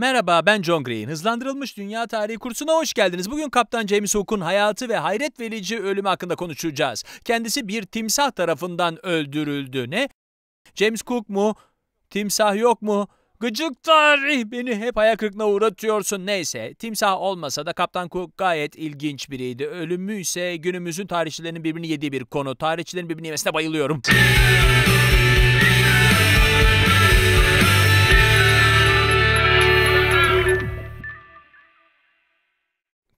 Merhaba ben John Green. Hızlandırılmış Dünya Tarihi kursuna hoş geldiniz. Bugün Kaptan James Hook'un hayatı ve hayret verici ölümü hakkında konuşacağız. Kendisi bir timsah tarafından öldürüldü. Ne? James Cook mu? Timsah yok mu? Gıcık tarih beni hep ayak kırıklığına uğratıyorsun. Neyse timsah olmasa da Kaptan Cook gayet ilginç biriydi. Ölümü ise günümüzün tarihçilerinin birbirini yediği bir konu. Tarihçilerin birbirini yemesine bayılıyorum.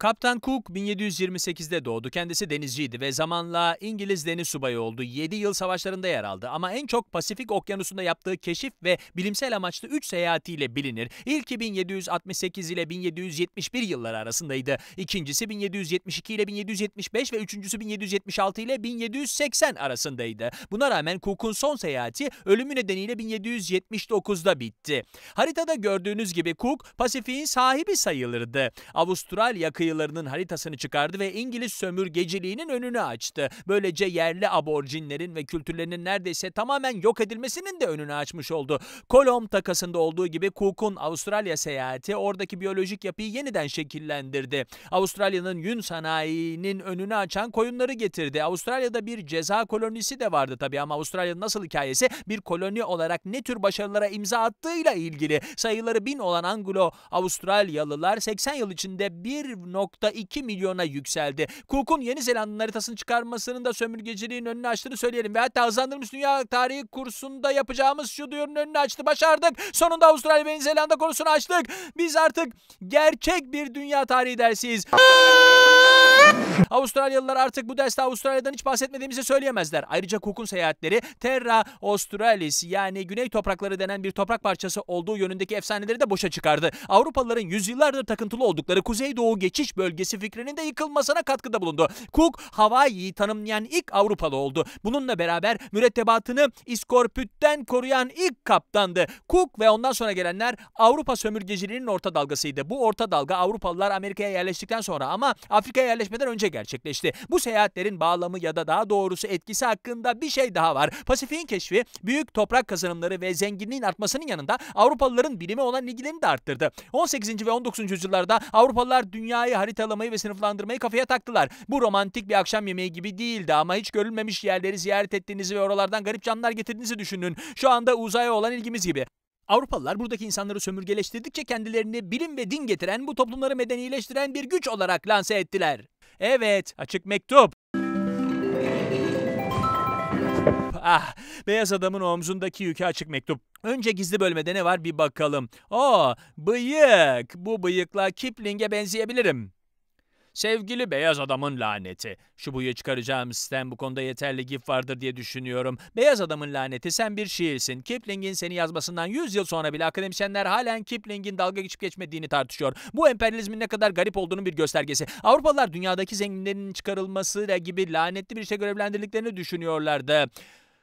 Kaptan Cook 1728'de doğdu. Kendisi denizciydi ve zamanla İngiliz deniz subayı oldu. 7 yıl savaşlarında yer aldı ama en çok Pasifik Okyanusu'nda yaptığı keşif ve bilimsel amaçlı 3 seyahatiyle bilinir. İlki 1768 ile 1771 yılları arasındaydı. İkincisi 1772 ile 1775 ve üçüncüsü 1776 ile 1780 arasındaydı. Buna rağmen Cook'un son seyahati ölümü nedeniyle 1779'da bitti. Haritada gördüğünüz gibi Cook Pasifik'in sahibi sayılırdı. Avustralya kıyı kıyılarının haritasını çıkardı ve İngiliz sömürgeciliğinin önünü açtı. Böylece yerli aborjinlerin ve kültürlerinin neredeyse tamamen yok edilmesinin de önünü açmış oldu. Kolomb takasında olduğu gibi Cook'un Avustralya seyahati oradaki biyolojik yapıyı yeniden şekillendirdi. Avustralya'nın yün sanayinin önünü açan koyunları getirdi. Avustralya'da bir ceza kolonisi de vardı tabi ama Avustralya'nın nasıl hikayesi bir koloni olarak ne tür başarılara imza attığıyla ilgili. Sayıları bin olan Anglo-Avustralyalılar 80 yıl içinde 1. 1.2 milyona yükseldi. Cook'un Yeni Zelanda'nın haritasını çıkarmasının da sömürgeciliğin önünü açtığını söyleyelim. Ve hatta hızlandırılmış dünya tarihi kursunda yapacağımız şu duyurun önünü açtı. Başardık. Sonunda Avustralya ve Yeni Zelanda konusunu açtık. Biz artık gerçek bir dünya tarihi dersiyiz. Avustralyalılar artık bu derste Avustralya'dan hiç bahsetmediğimizi söyleyemezler. Ayrıca Cook'un seyahatleri Terra Australis yani güney toprakları denen bir toprak parçası olduğu yönündeki efsaneleri de boşa çıkardı. Avrupalıların yüzyıllardır takıntılı oldukları Kuzey Doğu geçiş bölgesi fikrinin de yıkılmasına katkıda bulundu. Cook Hawaii'yi tanımlayan ilk Avrupalı oldu. Bununla beraber mürettebatını iskorpütten koruyan ilk kaptandı. Cook ve ondan sonra gelenler Avrupa sömürgeciliğinin orta dalgasıydı. Bu orta dalga Avrupalılar Amerika'ya yerleştikten sonra ama Afrika'ya yerleş sözleşmeden önce gerçekleşti. Bu seyahatlerin bağlamı ya da daha doğrusu etkisi hakkında bir şey daha var. Pasifik'in keşfi büyük toprak kazanımları ve zenginliğin artmasının yanında Avrupalıların bilime olan ilgilerini de arttırdı. 18. ve 19. yüzyıllarda Avrupalılar dünyayı haritalamayı ve sınıflandırmayı kafaya taktılar. Bu romantik bir akşam yemeği gibi değildi ama hiç görülmemiş yerleri ziyaret ettiğinizi ve oralardan garip canlılar getirdiğinizi düşünün. Şu anda uzaya olan ilgimiz gibi. Avrupalılar buradaki insanları sömürgeleştirdikçe kendilerini bilim ve din getiren bu toplumları medenileştiren bir güç olarak lanse ettiler. Evet, açık mektup. Ah, beyaz adamın omzundaki yükü açık mektup. Önce gizli bölmede ne var bir bakalım. Oo, oh, bıyık. Bu bıyıkla Kipling'e benzeyebilirim. Sevgili beyaz adamın laneti. Şu buyu çıkaracağım sistem bu konuda yeterli gif vardır diye düşünüyorum. Beyaz adamın laneti sen bir şiirsin. Kipling'in seni yazmasından 100 yıl sonra bile akademisyenler halen Kipling'in dalga geçip geçmediğini tartışıyor. Bu emperyalizmin ne kadar garip olduğunu bir göstergesi. Avrupalılar dünyadaki zenginlerin çıkarılması gibi lanetli bir işe görevlendirdiklerini düşünüyorlardı.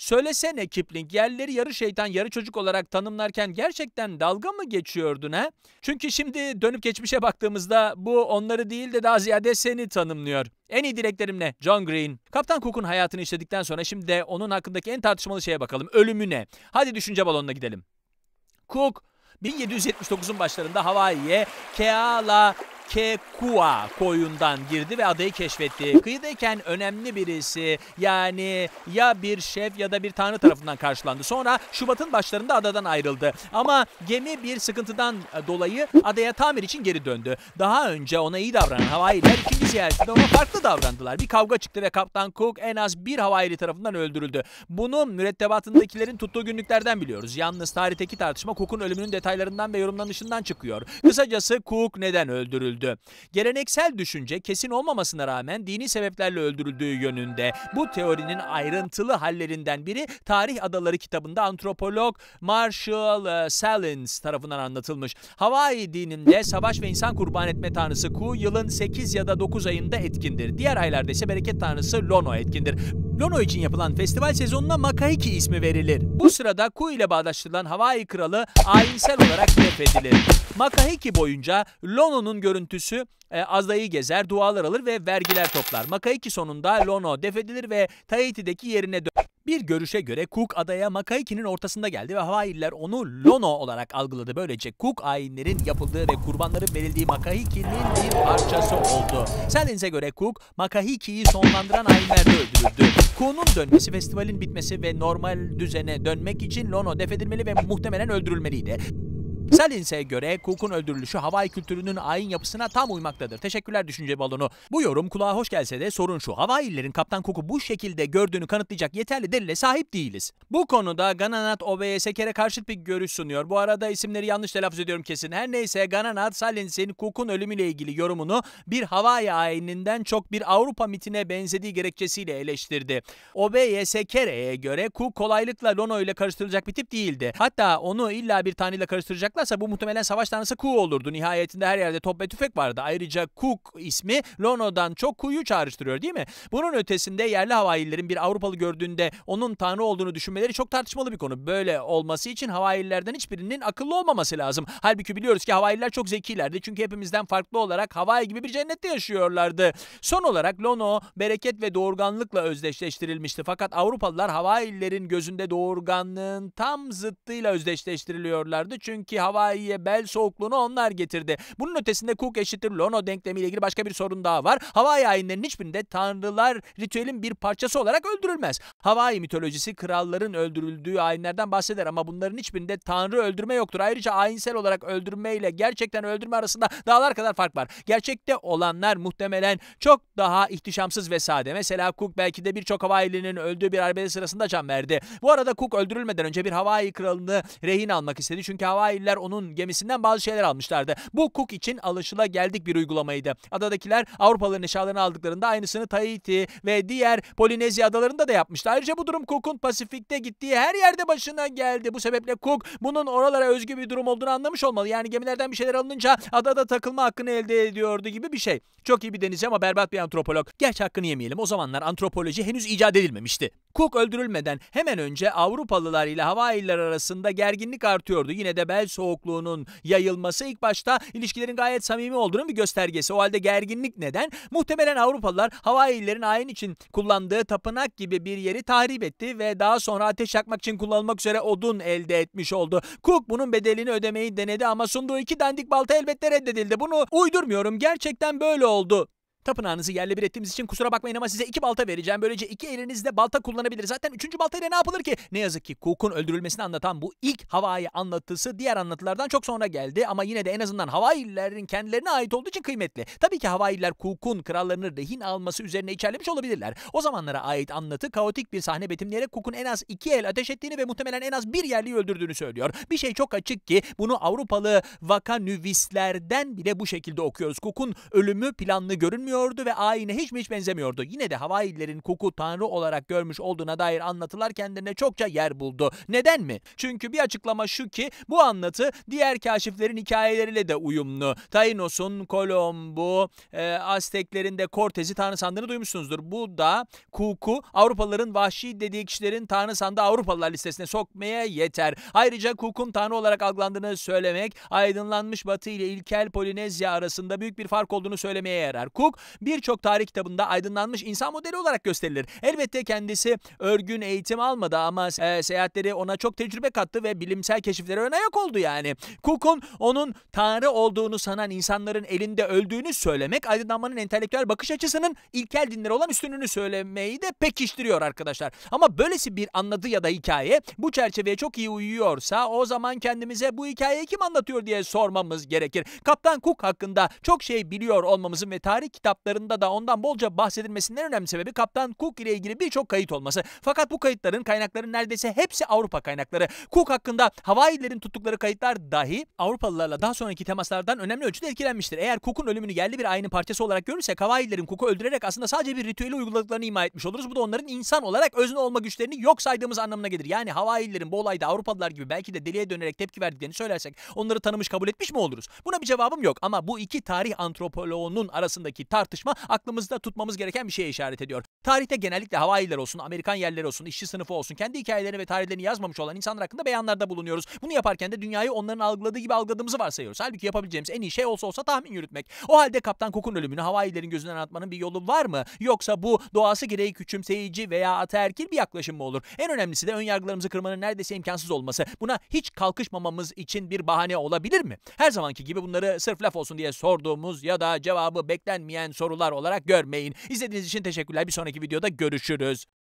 Söylesene Kipling yerleri yarı şeytan yarı çocuk olarak tanımlarken gerçekten dalga mı geçiyordun ha? Çünkü şimdi dönüp geçmişe baktığımızda bu onları değil de daha ziyade seni tanımlıyor. En iyi dileklerimle John Green. Kaptan Cook'un hayatını işledikten sonra şimdi de onun hakkındaki en tartışmalı şeye bakalım. Ölümü ne? Hadi düşünce balonuna gidelim. Cook 1779'un başlarında Hawaii'ye Keala Kekua koyundan girdi ve adayı keşfetti. Kıyıdayken önemli birisi yani ya bir şef ya da bir tanrı tarafından karşılandı. Sonra Şubat'ın başlarında adadan ayrıldı. Ama gemi bir sıkıntıdan e, dolayı adaya tamir için geri döndü. Daha önce ona iyi davranan havailer ikinci ziyaretinde ona farklı davrandılar. Bir kavga çıktı ve Kaptan Cook en az bir havaili tarafından öldürüldü. Bunun mürettebatındakilerin tuttuğu günlüklerden biliyoruz. Yalnız tarihteki tartışma Cook'un ölümünün detaylarından ve yorumlanışından çıkıyor. Kısacası Cook neden öldürüldü? öldürüldü. Geleneksel düşünce kesin olmamasına rağmen dini sebeplerle öldürüldüğü yönünde. Bu teorinin ayrıntılı hallerinden biri Tarih Adaları kitabında antropolog Marshall e, Salins tarafından anlatılmış. Hawaii dininde savaş ve insan kurban etme tanrısı Ku yılın 8 ya da 9 ayında etkindir. Diğer aylarda ise bereket tanrısı Lono etkindir. Lono için yapılan festival sezonuna Makaiki ismi verilir. Bu sırada Ku ile bağdaştırılan Hawaii kralı ayinsel olarak defedilir. Makaiki boyunca Lono'nun görüntü görüntüsü e, adayı gezer, dualar alır ve vergiler toplar. Makaiki sonunda Lono defedilir ve Tahiti'deki yerine döner. Bir görüşe göre Cook adaya Makaiki'nin ortasında geldi ve Havaililer onu Lono olarak algıladı. Böylece Cook ayinlerin yapıldığı ve kurbanların verildiği Makaiki'nin bir parçası oldu. Seldins'e göre Cook, Makaiki'yi sonlandıran ayinlerde öldürüldü. Cook'un dönmesi, festivalin bitmesi ve normal düzene dönmek için Lono defedilmeli ve muhtemelen öldürülmeliydi. Salins'e göre Cook'un öldürülüşü Hawaii kültürünün ayin yapısına tam uymaktadır. Teşekkürler düşünce balonu. Bu yorum kulağa hoş gelse de sorun şu. Hawaii'lilerin Kaptan Cook'u bu şekilde gördüğünü kanıtlayacak yeterli delile sahip değiliz. Bu konuda Gananat Obey'e sekere karşıt bir görüş sunuyor. Bu arada isimleri yanlış telaffuz ediyorum kesin. Her neyse Gananat Salins'in Cook'un ölümüyle ilgili yorumunu bir Hawaii ayininden çok bir Avrupa mitine benzediği gerekçesiyle eleştirdi. Obey'e sekereye göre Cook kolaylıkla Lono ile karıştırılacak bir tip değildi. Hatta onu illa bir tanıyla karıştıracak savaşacaklarsa bu muhtemelen savaş tanrısı Ku olurdu. Nihayetinde her yerde top ve tüfek vardı. Ayrıca Cook ismi Lono'dan çok Ku'yu çağrıştırıyor değil mi? Bunun ötesinde yerli havailerin bir Avrupalı gördüğünde onun tanrı olduğunu düşünmeleri çok tartışmalı bir konu. Böyle olması için havailerden hiçbirinin akıllı olmaması lazım. Halbuki biliyoruz ki havailer çok zekilerdi. Çünkü hepimizden farklı olarak Hawaii gibi bir cennette yaşıyorlardı. Son olarak Lono bereket ve doğurganlıkla özdeşleştirilmişti. Fakat Avrupalılar havaillerin gözünde doğurganlığın tam zıttıyla özdeşleştiriliyorlardı. Çünkü havaiye bel soğukluğunu onlar getirdi. Bunun ötesinde Cook eşittir Lono denklemiyle ilgili başka bir sorun daha var. Havai ayinlerinin hiçbirinde tanrılar ritüelin bir parçası olarak öldürülmez. Havai mitolojisi kralların öldürüldüğü ayinlerden bahseder ama bunların hiçbirinde tanrı öldürme yoktur. Ayrıca ayinsel olarak öldürme ile gerçekten öldürme arasında dağlar kadar fark var. Gerçekte olanlar muhtemelen çok daha ihtişamsız ve sade. Mesela Cook belki de birçok havailinin öldüğü bir arbede sırasında can verdi. Bu arada Cook öldürülmeden önce bir Havai kralını rehin almak istedi. Çünkü Havailer Yetkililer onun gemisinden bazı şeyler almışlardı. Bu Cook için alışıla geldik bir uygulamaydı. Adadakiler Avrupalıların eşyalarını aldıklarında aynısını Tahiti ve diğer Polinezya adalarında da yapmıştı. Ayrıca bu durum Cook'un Pasifik'te gittiği her yerde başına geldi. Bu sebeple Cook bunun oralara özgü bir durum olduğunu anlamış olmalı. Yani gemilerden bir şeyler alınınca adada takılma hakkını elde ediyordu gibi bir şey. Çok iyi bir denizci ama berbat bir antropolog. Gerçi hakkını yemeyelim. O zamanlar antropoloji henüz icat edilmemişti. Cook öldürülmeden hemen önce Avrupalılar ile Havailler arasında gerginlik artıyordu. Yine de bel soğukluğunun yayılması ilk başta ilişkilerin gayet samimi olduğunun bir göstergesi. O halde gerginlik neden? Muhtemelen Avrupalılar Havaillerin ayin için kullandığı tapınak gibi bir yeri tahrip etti ve daha sonra ateş yakmak için kullanılmak üzere odun elde etmiş oldu. Cook bunun bedelini ödemeyi denedi ama sunduğu iki dandik balta elbette reddedildi. Bunu uydurmuyorum. Gerçekten böyle oldu. Tapınağınızı yerle bir ettiğimiz için kusura bakmayın ama size iki balta vereceğim. Böylece iki elinizde balta kullanabilir. Zaten üçüncü baltayla ne yapılır ki? Ne yazık ki Cook'un öldürülmesini anlatan bu ilk Hawaii anlatısı diğer anlatılardan çok sonra geldi. Ama yine de en azından Hawaii'lilerin kendilerine ait olduğu için kıymetli. Tabii ki Hawaii'liler Cook'un krallarını rehin alması üzerine içerlemiş olabilirler. O zamanlara ait anlatı kaotik bir sahne betimleyerek Cook'un en az iki el ateş ettiğini ve muhtemelen en az bir yerliyi öldürdüğünü söylüyor. Bir şey çok açık ki bunu Avrupalı nüvislerden bile bu şekilde okuyoruz. Cook'un ölümü planlı görünmüyor benzemiyordu ve ayine hiç mi hiç benzemiyordu. Yine de Havaililerin Cook'u tanrı olarak görmüş olduğuna dair anlatılar kendine çokça yer buldu. Neden mi? Çünkü bir açıklama şu ki bu anlatı diğer kaşiflerin hikayeleriyle de uyumlu. Tainos'un Kolomb'u, e, Azteklerin de Cortez'i tanrı sandığını duymuşsunuzdur. Bu da kuku Avrupalıların vahşi dediği kişilerin tanrı sandığı Avrupalılar listesine sokmaya yeter. Ayrıca Cook'un tanrı olarak algılandığını söylemek aydınlanmış batı ile ilkel Polinezya arasında büyük bir fark olduğunu söylemeye yarar. Cook birçok tarih kitabında aydınlanmış insan modeli olarak gösterilir. Elbette kendisi örgün eğitim almadı ama e, seyahatleri ona çok tecrübe kattı ve bilimsel keşiflere ön ayak oldu yani. Cook'un onun tanrı olduğunu sanan insanların elinde öldüğünü söylemek aydınlanmanın entelektüel bakış açısının ilkel dinlere olan üstünlüğünü söylemeyi de pekiştiriyor arkadaşlar. Ama böylesi bir anladı ya da hikaye bu çerçeveye çok iyi uyuyorsa o zaman kendimize bu hikayeyi kim anlatıyor diye sormamız gerekir. Kaptan Cook hakkında çok şey biliyor olmamızın ve tarih kitap kitaplarında da ondan bolca bahsedilmesinin en önemli sebebi Kaptan Cook ile ilgili birçok kayıt olması. Fakat bu kayıtların kaynakların neredeyse hepsi Avrupa kaynakları. Cook hakkında Hawaii'lilerin tuttukları kayıtlar dahi Avrupalılarla daha sonraki temaslardan önemli ölçüde etkilenmiştir. Eğer Cook'un ölümünü yerli bir ayinin parçası olarak görürsek Hawaii'lilerin Cook'u öldürerek aslında sadece bir ritüeli uyguladıklarını ima etmiş oluruz. Bu da onların insan olarak özne olma güçlerini yok saydığımız anlamına gelir. Yani Hawaii'lilerin bu olayda Avrupalılar gibi belki de deliye dönerek tepki verdiklerini söylersek onları tanımış kabul etmiş mi oluruz? Buna bir cevabım yok ama bu iki tarih antropoloğunun arasındaki tartışma tartışma aklımızda tutmamız gereken bir şeye işaret ediyor. Tarihte genellikle havailer olsun, Amerikan yerleri olsun, işçi sınıfı olsun kendi hikayelerini ve tarihlerini yazmamış olan insanlar hakkında beyanlarda bulunuyoruz. Bunu yaparken de dünyayı onların algıladığı gibi algıladığımızı varsayıyoruz. Halbuki yapabileceğimiz en iyi şey olsa olsa tahmin yürütmek. O halde Kaptan Cook'un ölümünü havailerin gözünden atmanın bir yolu var mı? Yoksa bu doğası gereği küçümseyici veya ataerkil bir yaklaşım mı olur? En önemlisi de ön yargılarımızı kırmanın neredeyse imkansız olması. Buna hiç kalkışmamamız için bir bahane olabilir mi? Her zamanki gibi bunları sırf laf olsun diye sorduğumuz ya da cevabı beklenmeyen sorular olarak görmeyin. İzlediğiniz için teşekkürler. Bir sonraki videoda görüşürüz.